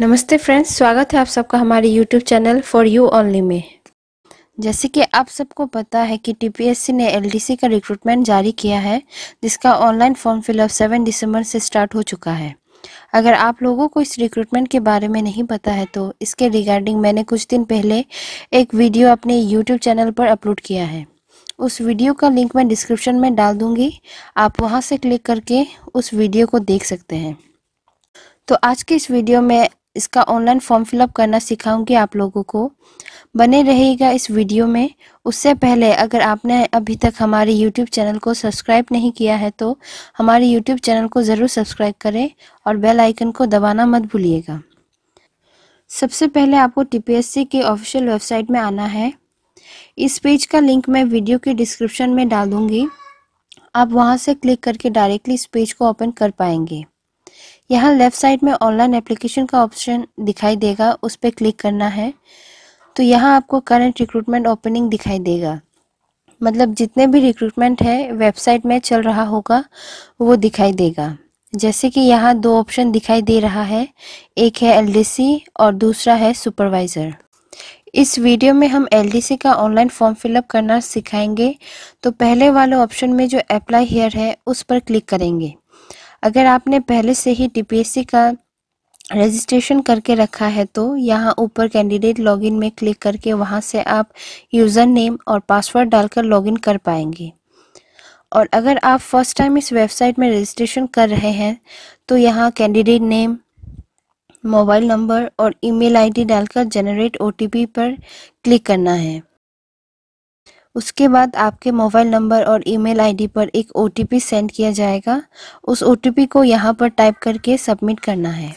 नमस्ते फ्रेंड्स स्वागत है आप सबका हमारे YouTube channel for you only में जैसे कि आप सबको पता है कि टीपीएससी ने एलडीसी का रिक्रूटमेंट जारी किया है जिसका ऑनलाइन फॉर्म फिलअप सेवन दिसंबर से स्टार्ट हो चुका है अगर आप लोगों को इस रिक्रूटमेंट के बारे में नहीं पता है तो इसके रिगार्डिंग मैंने कुछ दिन पहले एक वीडियो अपने यूट्यूब चैनल पर अपलोड किया है उस वीडियो का लिंक मैं डिस्क्रिप्शन में डाल दूँगी आप वहाँ से क्लिक करके उस वीडियो को देख सकते हैं तो आज के इस वीडियो में इसका ऑनलाइन फॉर्म फिलअप करना सिखाऊंगी आप लोगों को बने रहिएगा इस वीडियो में उससे पहले अगर आपने अभी तक हमारे यूट्यूब चैनल को सब्सक्राइब नहीं किया है तो हमारे यूट्यूब चैनल को ज़रूर सब्सक्राइब करें और बेल आइकन को दबाना मत भूलिएगा सबसे पहले आपको टीपीएससी के ऑफिशियल वेबसाइट में आना है इस पेज का लिंक मैं वीडियो के डिस्क्रिप्शन में डाल दूँगी आप वहाँ से क्लिक करके डायरेक्टली इस पेज को ओपन कर पाएंगे यहाँ लेफ्ट साइड में ऑनलाइन एप्लीकेशन का ऑप्शन दिखाई देगा उस पर क्लिक करना है तो यहाँ आपको करंट रिक्रूटमेंट ओपनिंग दिखाई देगा मतलब जितने भी रिक्रूटमेंट है वेबसाइट में चल रहा होगा वो दिखाई देगा जैसे कि यहाँ दो ऑप्शन दिखाई दे रहा है एक है एलडीसी और दूसरा है सुपरवाइज़र इस वीडियो में हम एलडीसी का ऑनलाइन फॉर्म फिलअप करना सिखाएंगे तो पहले वाले ऑप्शन में जो अप्लाई हेयर है उस पर क्लिक करेंगे अगर आपने पहले से ही टीपीएससी का रजिस्ट्रेशन करके रखा है तो यहाँ ऊपर कैंडिडेट लॉगिन में क्लिक करके वहाँ से आप यूज़र नेम और पासवर्ड डालकर लॉगिन कर पाएंगे और अगर आप फर्स्ट टाइम इस वेबसाइट में रजिस्ट्रेशन कर रहे हैं तो यहाँ कैंडिडेट नेम मोबाइल नंबर और ईमेल आईडी डालकर जनरेट ओटीपी पर क्लिक करना है उसके बाद आपके मोबाइल नंबर और ईमेल आईडी पर एक ओ सेंड किया जाएगा उस ओ को यहाँ पर टाइप करके सबमिट करना है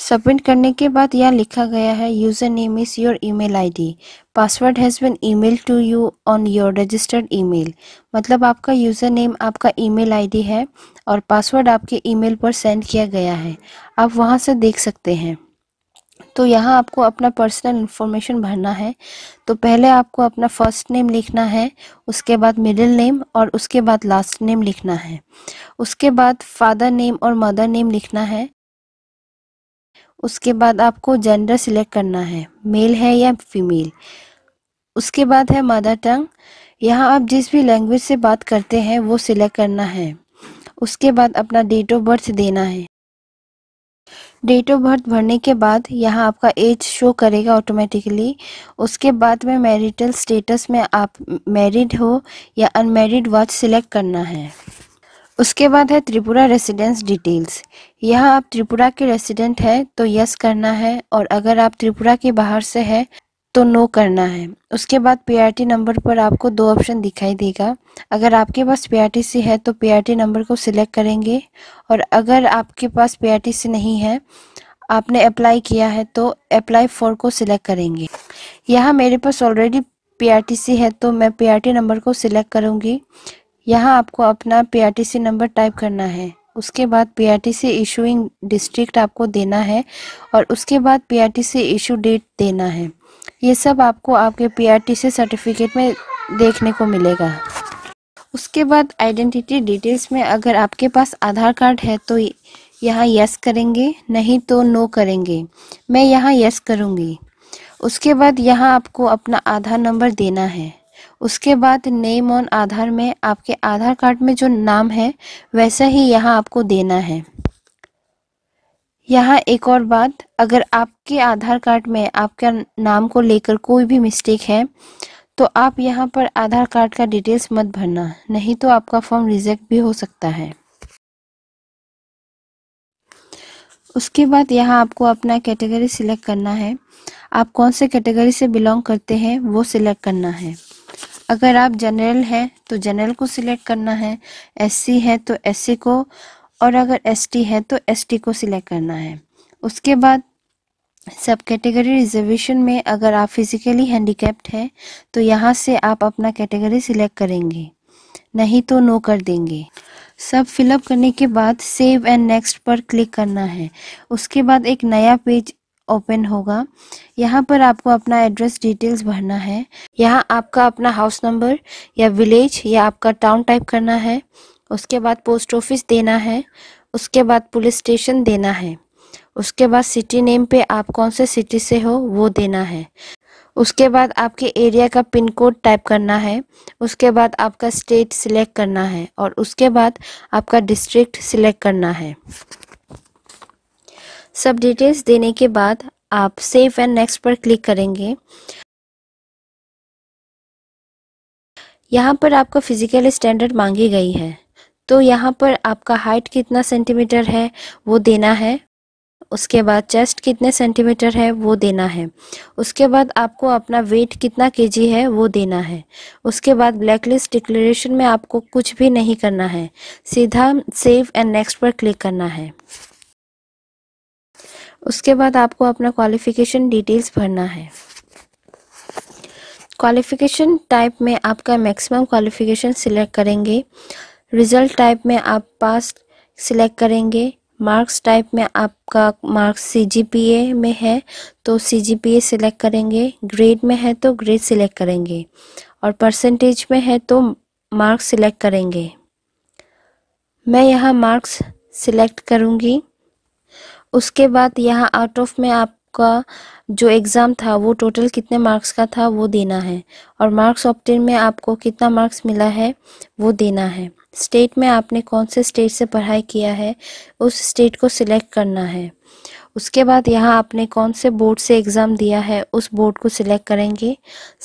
सबमिट करने के बाद यहाँ लिखा गया है user name is your email ID password has been email to you on your registered email मतलब आपका यूज़र नेम आपका ईमेल आईडी है और पासवर्ड आपके ईमेल पर सेंड किया गया है आप वहाँ से देख सकते हैं तो यहाँ आपको अपना पर्सनल इन्फॉर्मेशन भरना है तो पहले आपको अपना फर्स्ट नेम लिखना है उसके बाद मिडिल नेम और उसके बाद लास्ट नेम लिखना है उसके बाद फादर नेम और मदर नेम लिखना है उसके बाद आपको जेंडर सिलेक्ट करना है मेल है या फीमेल उसके बाद है मदर टंग यहाँ आप जिस भी लैंग्वेज से बात करते हैं वो सिलेक्ट करना है उसके बाद अपना डेट ऑफ बर्थ देना है डेट ऑफ बर्थ भरने के बाद यहाँ आपका एज शो करेगा ऑटोमेटिकली उसके बाद में मैरिटल स्टेटस में आप मैरिड हो या अनमैरिड वॉच सिलेक्ट करना है उसके बाद है त्रिपुरा रेसिडेंस डिटेल्स यहाँ आप त्रिपुरा के रेसिडेंट हैं तो यस करना है और अगर आप त्रिपुरा के बाहर से हैं तो नो करना है उसके बाद पीआरटी नंबर पर आपको दो ऑप्शन दिखाई देगा अगर आपके पास सी है तो पीआरटी नंबर को सिलेक्ट करेंगे और अगर आपके पास सी नहीं है आपने अप्लाई किया है तो अप्लाई फॉर को सिलेक्ट करेंगे यहाँ मेरे पास ऑलरेडी पीआरटीसी है तो मैं पीआरटी नंबर को सिलेक्ट करूँगी यहाँ आपको अपना पीआरटीसी नंबर टाइप करना है उसके बाद पीआरटीसी इशूइंग डिस्ट्रिक्ट आपको देना है और उसके बाद पीआरटीसी इशू डेट देना है ये सब आपको आपके पीआरटीसी सर्टिफिकेट में देखने को मिलेगा उसके बाद आइडेंटिटी डिटेल्स में अगर आपके पास आधार कार्ड है तो यहाँ यस करेंगे नहीं तो नो करेंगे मैं यहाँ यस करूँगी उसके बाद यहाँ आपको अपना आधार नंबर देना है उसके बाद नेम ऑन आधार में आपके आधार कार्ड में जो नाम है वैसा ही यहाँ आपको देना है यहाँ एक और बात अगर आपके आधार कार्ड में आपका नाम को लेकर कोई भी मिस्टेक है तो आप यहाँ पर आधार कार्ड का डिटेल्स मत भरना नहीं तो आपका फॉर्म रिजेक्ट भी हो सकता है उसके बाद यहाँ आपको अपना कैटेगरी सिलेक्ट करना है आप कौन से कैटेगरी से बिलोंग करते हैं वो सिलेक्ट करना है अगर आप जनरल हैं तो जनरल को सिलेक्ट करना है एससी है तो एससी को और अगर एसटी है तो एसटी को सिलेक्ट करना है उसके बाद सब कैटेगरी रिजर्वेशन में अगर आप फिजिकली हैंडीकैप्ड हैं तो यहाँ से आप अपना कैटेगरी सिलेक्ट करेंगे नहीं तो नो कर देंगे सब फिलअप करने के बाद सेव एंड नेक्स्ट पर क्लिक करना है उसके बाद एक नया पेज ओपन होगा यहाँ पर आपको अपना एड्रेस डिटेल्स भरना है यहाँ आपका अपना हाउस नंबर या विलेज या आपका टाउन टाइप करना है उसके बाद पोस्ट ऑफिस देना है उसके बाद पुलिस स्टेशन देना है उसके बाद सिटी नेम पे आप कौन से सिटी से हो वो देना है उसके बाद आपके एरिया का पिन कोड टाइप करना है उसके बाद आपका स्टेट सिलेक्ट करना है और उसके बाद आपका डिस्ट्रिक्ट सिलेक्ट करना है सब डिटेल्स देने के बाद आप सेव एंड नेक्स्ट पर क्लिक करेंगे यहाँ पर आपका फिजिकल स्टैंडर्ड मांगी गई है तो यहाँ पर आपका हाइट कितना सेंटीमीटर है वो देना है उसके बाद चेस्ट कितने सेंटीमीटर है वो देना है उसके बाद आपको अपना वेट कितना केजी है वो देना है उसके बाद ब्लैक लिस्ट डिक्लेरेशन में आपको कुछ भी नहीं करना है सीधा सेव एंड नेक्स्ट पर क्लिक करना है उसके बाद आपको अपना क्वालिफिकेशन डिटेल्स भरना है क्वालिफिकेशन टाइप में आपका मैक्सिमम क्वालिफिकेशन सिलेक्ट करेंगे रिजल्ट टाइप में आप पास सिलेक्ट करेंगे मार्क्स टाइप में आपका मार्क्स सीजीपीए में है तो सीजीपीए सिलेक्ट करेंगे ग्रेड में है तो ग्रेड सिलेक्ट करेंगे और परसेंटेज में है तो मार्क्स सिलेक्ट करेंगे मैं यहाँ मार्क्स सिलेक्ट करूँगी उसके बाद यहाँ आउट ऑफ में आपका जो एग्ज़ाम था वो टोटल कितने मार्क्स का था वो देना है और मार्क्स ऑप्टेन में आपको कितना मार्क्स मिला है वो देना है स्टेट में आपने कौन से स्टेट से पढ़ाई किया है उस स्टेट को सिलेक्ट करना है उसके बाद यहाँ आपने कौन से बोर्ड से एग्ज़ाम दिया है उस बोर्ड को सिलेक्ट करेंगे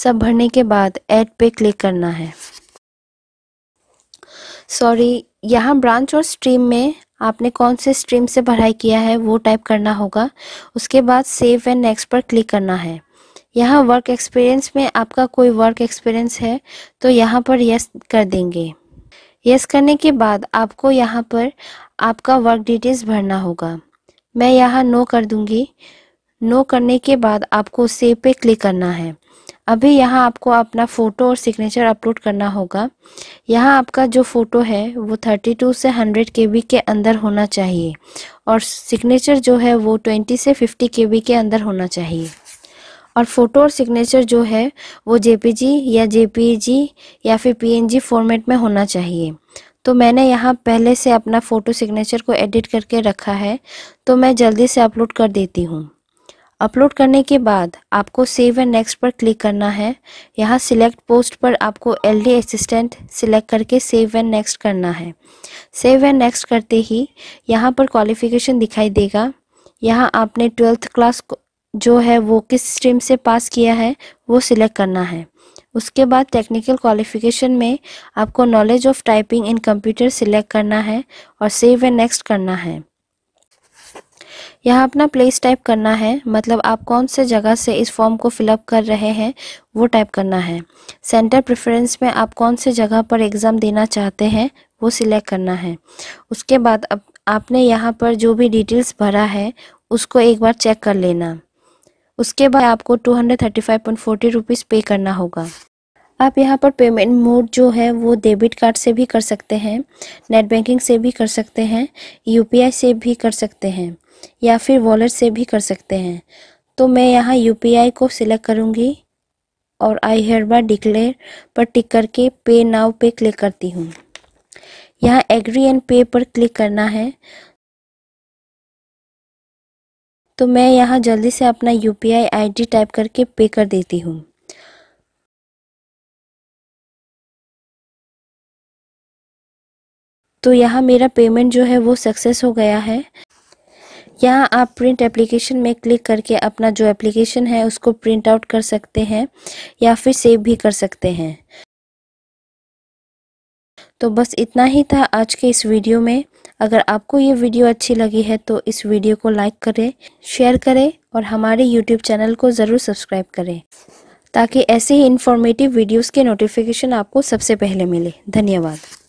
सब भरने के बाद ऐड पे क्लिक करना है सॉरी यहाँ ब्रांच और स्ट्रीम में आपने कौन से स्ट्रीम से पढ़ाई किया है वो टाइप करना होगा उसके बाद सेव एंड नेक्स्ट पर क्लिक करना है यहाँ वर्क एक्सपीरियंस में आपका कोई वर्क एक्सपीरियंस है तो यहाँ पर यस कर देंगे यस करने के बाद आपको यहाँ पर आपका वर्क डिटेल्स भरना होगा मैं यहाँ नो कर दूँगी नो करने के बाद आपको सेव पे क्लिक करना है अभी यहाँ आपको अपना फ़ोटो और सिग्नेचर अपलोड करना होगा यहाँ आपका जो फ़ोटो है वो 32 से 100 के के अंदर होना चाहिए और सिग्नेचर जो है वो 20 से 50 के के अंदर होना चाहिए और फ़ोटो और सिग्नेचर जो है वो जी या जी या फिर जी फॉर्मेट में होना चाहिए तो मैंने यहाँ पहले से अपना फ़ोटो सिग्नेचर को एडिट करके रखा है तो मैं जल्दी से अपलोड कर देती हूँ अपलोड करने के बाद आपको सेव एंड नेक्स्ट पर क्लिक करना है यहाँ सिलेक्ट पोस्ट पर आपको एल डी असिस्टेंट सिलेक्ट करके सेव एंड नेक्स्ट करना है सेव एंड नेक्स्ट करते ही यहाँ पर क्वालिफिकेशन दिखाई देगा यहाँ आपने ट्वेल्थ क्लास जो है वो किस स्ट्रीम से पास किया है वो सिलेक्ट करना है उसके बाद टेक्निकल क्वालिफिकेशन में आपको knowledge of typing in computer select करना है और सेव एंड नेक्स्ट करना है यहाँ अपना प्लेस टाइप करना है मतलब आप कौन से जगह से इस फॉर्म को फिलअप कर रहे हैं वो टाइप करना है सेंटर प्रेफरेंस में आप कौन से जगह पर एग्ज़ाम देना चाहते हैं वो सिलेक्ट करना है उसके बाद अब आपने यहाँ पर जो भी डिटेल्स भरा है उसको एक बार चेक कर लेना उसके बाद आपको two hundred thirty five point forty rupees पे करना होगा आप यहाँ पर पेमेंट मोड जो है वो डेबिट कार्ड से भी कर सकते हैं नेट बैंकिंग से भी कर सकते हैं यूपीआई से भी कर सकते हैं या फिर वॉलेट से भी कर सकते हैं तो मैं यहाँ यू को सिलेक्ट करूँगी और आई हेयर बार डिक्लेयर पर टिक करके पे नाव पे क्लिक करती हूँ यहाँ एग्री एंड पे पर क्लिक करना है तो मैं यहाँ जल्दी से अपना यू पी टाइप करके पे कर देती हूँ तो यहाँ मेरा पेमेंट जो है वो सक्सेस हो गया है यहाँ आप प्रिंट एप्लीकेशन में क्लिक करके अपना जो एप्लीकेशन है उसको प्रिंट आउट कर सकते हैं या फिर सेव भी कर सकते हैं तो बस इतना ही था आज के इस वीडियो में अगर आपको ये वीडियो अच्छी लगी है तो इस वीडियो को लाइक करें शेयर करें और हमारे यूट्यूब चैनल को ज़रूर सब्सक्राइब करें ताकि ऐसे ही इन्फॉर्मेटिव वीडियोस के नोटिफिकेशन आपको सबसे पहले मिले धन्यवाद